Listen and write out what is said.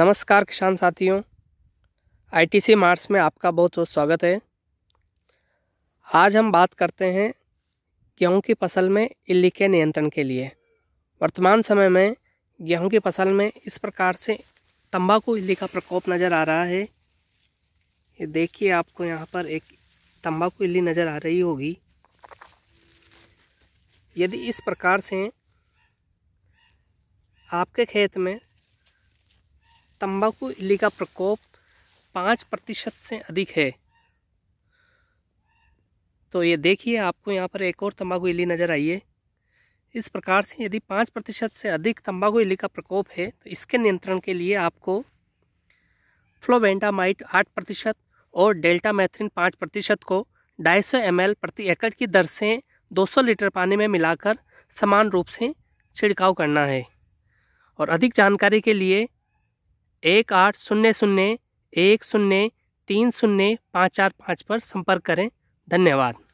नमस्कार किसान साथियों आईटीसी मार्स में आपका बहुत बहुत स्वागत है आज हम बात करते हैं गेहूं की फसल में इल्ली के नियंत्रण के लिए वर्तमान समय में गेहूं की फसल में इस प्रकार से तंबाकू इल्ली का प्रकोप नज़र आ रहा है ये देखिए आपको यहाँ पर एक तंबाकू इल्ली नज़र आ रही होगी यदि इस प्रकार से आपके खेत में तंबाकू इली का प्रकोप पाँच प्रतिशत से अधिक है तो ये देखिए आपको यहाँ पर एक और तंबाकू इली नज़र आई है इस प्रकार से यदि पाँच प्रतिशत से अधिक तंबाकू इली का प्रकोप है तो इसके नियंत्रण के लिए आपको फ्लोवेंटामाइट आठ प्रतिशत और डेल्टा मैथ्रिन पाँच प्रतिशत को ढाई सौ एम प्रति एकड़ की दर से 200 लीटर पानी में मिलाकर समान रूप से छिड़काव करना है और अधिक जानकारी के लिए एक आठ शून्य शून्य एक शून्य तीन शून्य पाँच चार पाँच पर संपर्क करें धन्यवाद